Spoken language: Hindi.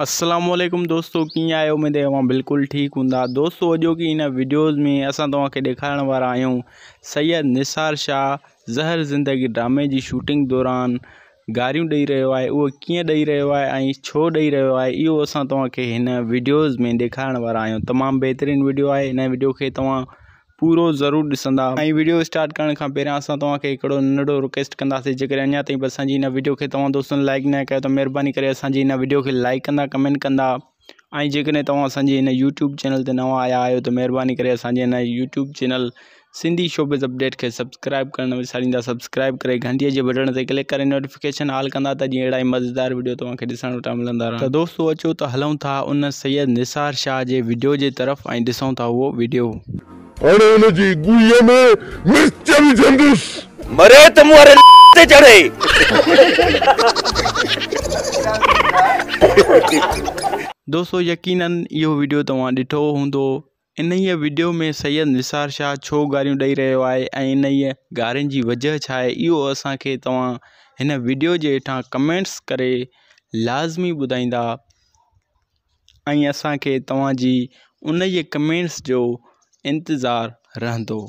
असलम दोस्तों कि आहियो मुंहिंजे तव्हां बिल्कुल ठीक हूँ दोस्तों अॼो की हिन वीडियोज़ में अस तव्हांखे ॾेखारण वारा सैयद निसार शाह ज़हर ज़िंदगी ड्रामे की शूटिंग दौरान गारियूं ॾेई रो है उहो कीअं ॾेई रो है छो ॾेई रो है इो अस तीडियोज़ वीडियोज़ में देखारण वा आयो तमाम बेहतरीन वीडियो है इन वीडियो के तुम पूरा जरूर ॾिसंदा ऐं वीडियो स्टार्ट करण खां पहिरियां असां तव्हांखे हिकिड़ो नंढो रिक्वेस्ट कंदासीं जेकर अञा ताईं बि असांजी हिन वीडियो खे तव्हां दोस्तनि लाइक न कयो त महिरबानी करे असांजी हिन वीडियो खे लाइक कंदा कमेंट कंदा ऐं जेकॾहिं तव्हां असांजे हिन यूट्यूब चैनल ते नवां आया आहियो त महिरबानी करे असांजे हिन YouTube channel Sindhi showbiz update खे सब्सक्राइब करणु विसारींदा सब्सक्राइब करे घंटीअ जे बटण ते क्लिक करे नोटिफिकेशन हाल कंदा त जीअं अहिड़ा ई मज़ेदार वीडियो तव्हांखे ॾिसण वटां मिलंदा त दोस्तो अचो त हलूं था उन सैद निसार शाह जे वीडियो जे तरफ़ ऐं ॾिसूं था उहो वीडियो दोस्तों यकीन इहो वीडियो तव्हां ॾिठो हूंदो इनई वीडियो में सैयद निसार शाह छो गारियूं ॾेई रहियो आहे ऐं इनई गारियुनि जी वजह छा आहे इहो असांखे तव्हां हिन वीडियो जे हेठां कमेंट्स करे लाज़मी ॿुधाईंदा ऐं असांखे तव्हांजी उनई कमेंट्स जो इंतज़ार रहने